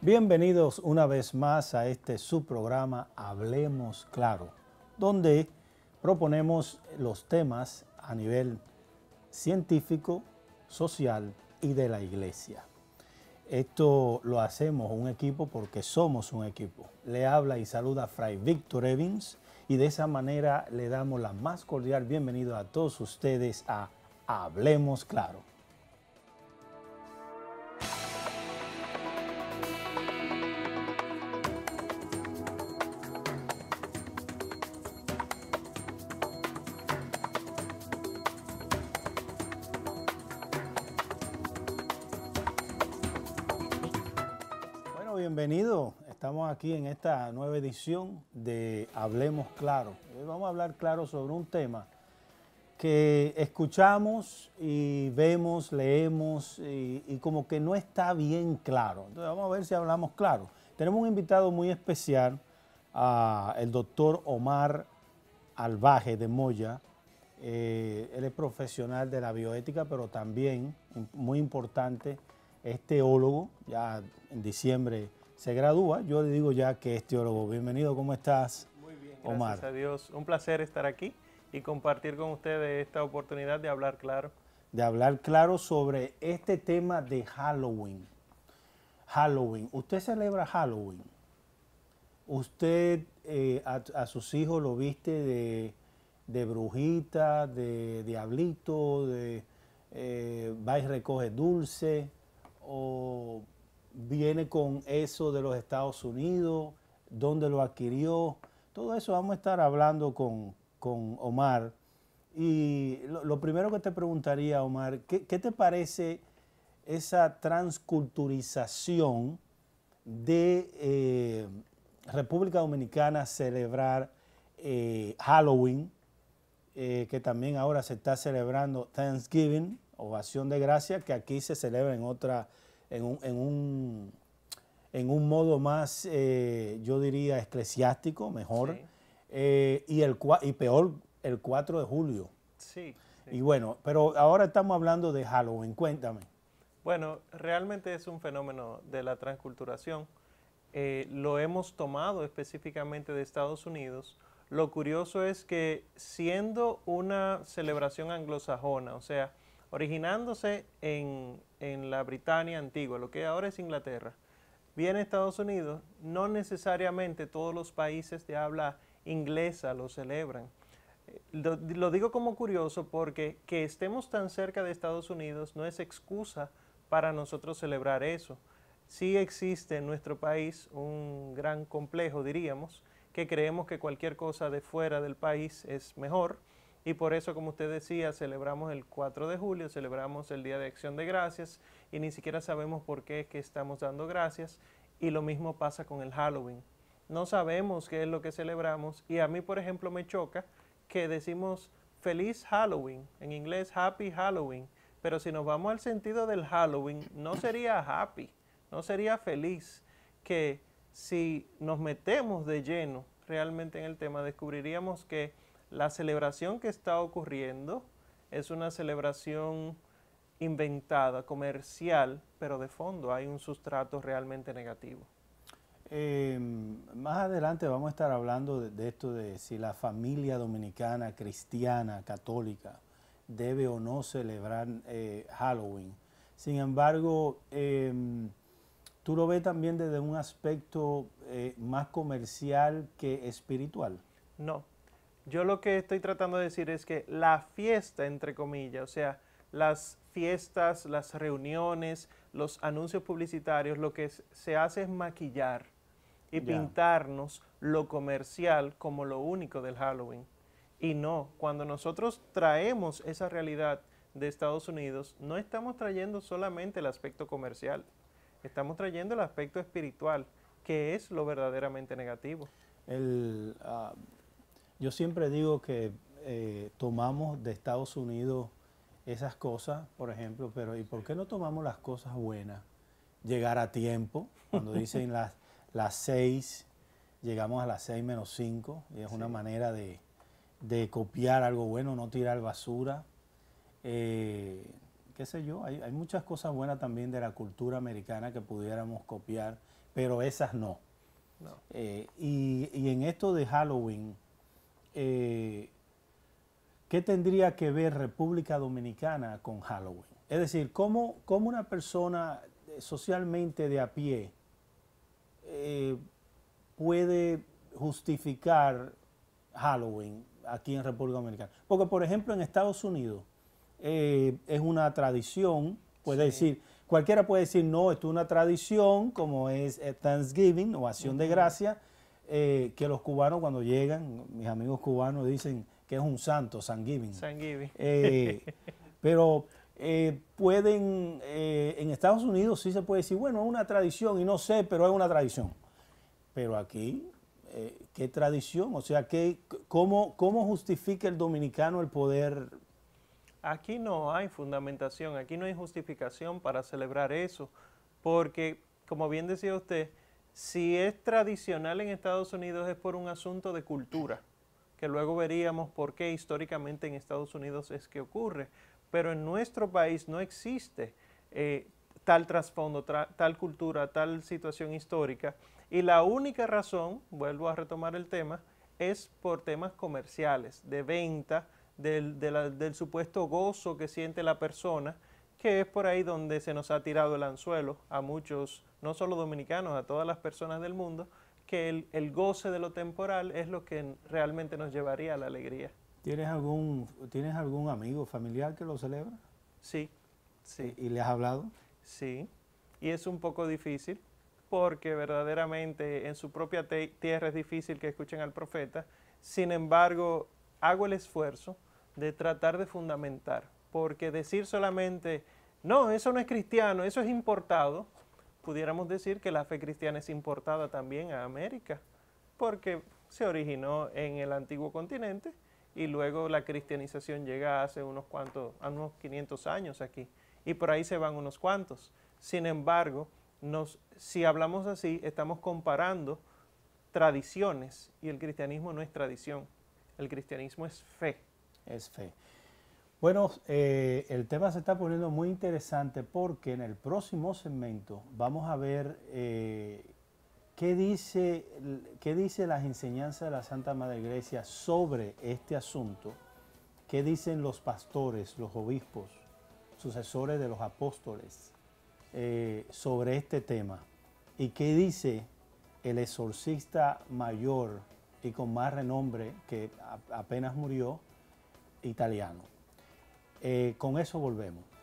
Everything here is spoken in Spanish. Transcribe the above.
Bienvenidos una vez más a este subprograma Hablemos Claro, donde proponemos los temas a nivel científico, social y de la iglesia. Esto lo hacemos un equipo porque somos un equipo. Le habla y saluda Fray Víctor Evans y de esa manera le damos la más cordial bienvenida a todos ustedes a Hablemos Claro. bienvenido. Estamos aquí en esta nueva edición de Hablemos Claro. Hoy vamos a hablar claro sobre un tema que escuchamos y vemos, leemos y, como que no está bien claro. Entonces vamos a ver si hablamos claro. Tenemos un invitado muy especial, el doctor Omar Albaje de Moya. Eh, él es profesional de la bioética, pero también muy importante es teólogo, ya en diciembre se gradúa. Yo le digo ya que es teólogo. Bienvenido, ¿cómo estás? Muy bien, gracias a Dios. Un placer estar aquí y compartir con ustedes esta oportunidad de hablar claro. De hablar claro sobre este tema de Halloween. Halloween. ¿Usted celebra Halloween? ¿Usted eh, a, sus hijos lo viste de, brujita, de diablito, de eh, va y recoge dulce? ¿O viene con eso de los Estados Unidos, dónde lo adquirió. Todo eso vamos a estar hablando con, Omar. Y lo, primero que te preguntaría, Omar, ¿qué, te parece esa transculturización de eh, República Dominicana celebrar eh, Halloween, eh, que también ahora se está celebrando Thanksgiving, ovación de gracia, que aquí se celebra en otra en un, en un, en un modo más, eh, yo diría, eclesiástico, mejor, eh, y, el, y peor, el 4 de julio. Sí, Y bueno, pero ahora estamos hablando de Halloween, cuéntame. Bueno, realmente es un fenómeno de la transculturación. Eh, lo hemos tomado específicamente de Estados Unidos. Lo curioso es que siendo una celebración anglosajona, o sea, originándose en, la Britania antigua, lo que ahora es Inglaterra, viene Estados Unidos, no necesariamente todos los países de habla inglesa lo celebran. Eh, lo, digo como curioso porque que estemos tan cerca de Estados Unidos no es excusa para nosotros celebrar eso. Sí existe en nuestro país un gran complejo, diríamos, que creemos que cualquier cosa de fuera del país es mejor y por eso, como usted decía, celebramos el 4 de julio, celebramos el Día de Acción de Gracias y ni siquiera sabemos por qué es que estamos dando gracias. Y lo mismo pasa con el Halloween. No sabemos qué es lo que celebramos y a mí, por ejemplo, me choca que decimos feliz Halloween, en inglés happy Halloween, pero si nos vamos al sentido del Halloween, no sería happy, no sería feliz, que si nos metemos de lleno realmente en el tema, descubriríamos que la celebración que está ocurriendo es una celebración inventada, comercial, pero de fondo hay un sustrato realmente negativo. Em, más adelante vamos a estar hablando de, esto de si la familia dominicana, cristiana, católica, debe o no celebrar eh, Halloween. Sin embargo, em, tú lo ves también desde un aspecto eh, más comercial que espiritual. No, yo lo que estoy tratando de decir es que la fiesta, entre comillas, o sea, las fiestas, las reuniones, los anuncios publicitarios, lo que se hace es maquillar y pintarnos lo comercial como lo único del Halloween. Y no, cuando nosotros traemos esa realidad de Estados Unidos, no estamos trayendo solamente el aspecto comercial, estamos trayendo el aspecto espiritual, que es lo verdaderamente negativo. El, ah, yo siempre digo que eh, tomamos de Estados Unidos esas cosas, por ejemplo, pero ¿y por qué no tomamos las cosas buenas? Llegar a tiempo, cuando dicen las, las seis, llegamos a las seis menos cinco, y es una manera de, copiar algo bueno, no tirar basura. Eh, qué sé yo, hay, muchas cosas buenas también de la cultura americana que pudiéramos copiar, pero esas no. Eh, y, y en esto de Halloween, eh, ¿qué tendría que ver República Dominicana con Halloween? Es decir, ¿cómo, cómo una persona eh, socialmente de a pie eh, puede justificar Halloween aquí en República Dominicana? Porque, por ejemplo, en Estados Unidos es una tradición, puede decir, cualquiera puede decir, no, esto es una tradición, como es Thanksgiving o acción de gracia, eh, que los cubanos cuando llegan, mis amigos cubanos dicen que es un santo, San eh, pero eh, pueden, en Estados Unidos sí se puede decir, bueno, es una tradición y no sé, pero es una tradición. Pero aquí, ¿qué tradición? O sea, ¿qué, cómo, ¿cómo justifica el dominicano el poder aquí no hay fundamentación, aquí no hay justificación para celebrar eso, porque como bien decía usted, si es tradicional en Estados Unidos es por un asunto de cultura, que luego veríamos por qué históricamente en Estados Unidos es que ocurre, pero en nuestro país no existe eh, tal trasfondo, tal cultura, tal situación histórica, y la única razón, vuelvo a retomar el tema, es por temas comerciales, de venta, del supuesto gozo que siente la persona que es por ahí donde se nos ha tirado el anzuelo a muchos, no solo dominicanos, a todas las personas del mundo, que el, goce de lo temporal es lo que realmente nos llevaría a la alegría. ¿Tienes algún, ¿tienes algún amigo familiar que lo celebra? Sí, sí. ¿Y, ¿Y le has hablado? Sí, y es un poco difícil porque verdaderamente en su propia tierra es difícil que escuchen al profeta, sin embargo hago el esfuerzo de tratar de fundamentar porque decir solamente, no, eso no es cristiano, eso es importado, pudiéramos decir que la fe cristiana es importada también a América, porque se originó en el antiguo continente y luego la cristianización llega hace unos cuantos, a unos 500 años aquí, y por ahí se van unos cuantos. Sin embargo, nos, si hablamos así, estamos comparando tradiciones y el cristianismo no es tradición, el cristianismo es fe. Es fe. Bueno, eh, el tema se está poniendo muy interesante porque en el próximo segmento vamos a ver eh, qué, dice, qué dice las enseñanzas de la Santa Madre Iglesia sobre este asunto, qué dicen los pastores, los obispos, sucesores de los apóstoles eh, sobre este tema y qué dice el exorcista mayor y con más renombre que apenas murió, italiano. Eh, con eso volvemos.